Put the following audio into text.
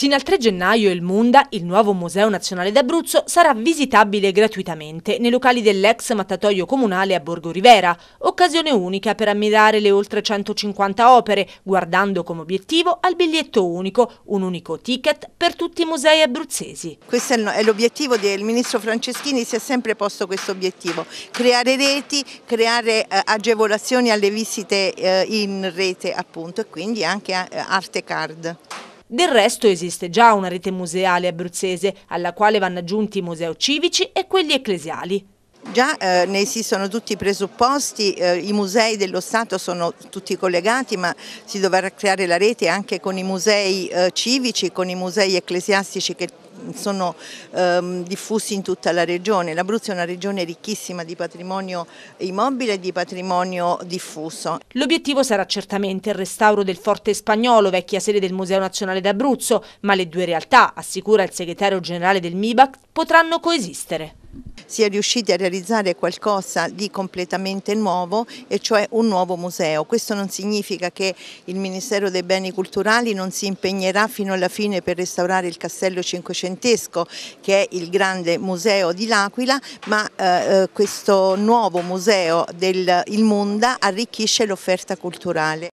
Sino al 3 gennaio il Munda, il nuovo Museo Nazionale d'Abruzzo, sarà visitabile gratuitamente nei locali dell'ex mattatoio comunale a Borgo Rivera, occasione unica per ammirare le oltre 150 opere, guardando come obiettivo al biglietto unico, un unico ticket per tutti i musei abruzzesi. Questo è l'obiettivo del ministro Franceschini, si è sempre posto questo obiettivo, creare reti, creare eh, agevolazioni alle visite eh, in rete appunto e quindi anche eh, arte card. Del resto esiste già una rete museale abruzzese alla quale vanno aggiunti i museo civici e quelli ecclesiali. Già eh, ne esistono tutti i presupposti, eh, i musei dello Stato sono tutti collegati ma si dovrà creare la rete anche con i musei eh, civici, con i musei ecclesiastici che sono ehm, diffusi in tutta la regione. L'Abruzzo è una regione ricchissima di patrimonio immobile e di patrimonio diffuso. L'obiettivo sarà certamente il restauro del Forte Spagnolo, vecchia sede del Museo Nazionale d'Abruzzo, ma le due realtà, assicura il segretario generale del MIBAC, potranno coesistere. Si è riusciti a realizzare qualcosa di completamente nuovo e cioè un nuovo museo. Questo non significa che il Ministero dei Beni Culturali non si impegnerà fino alla fine per restaurare il Castello Cinquecentesco che è il grande museo di L'Aquila ma eh, eh questo nuovo museo del Il Munda arricchisce l'offerta culturale.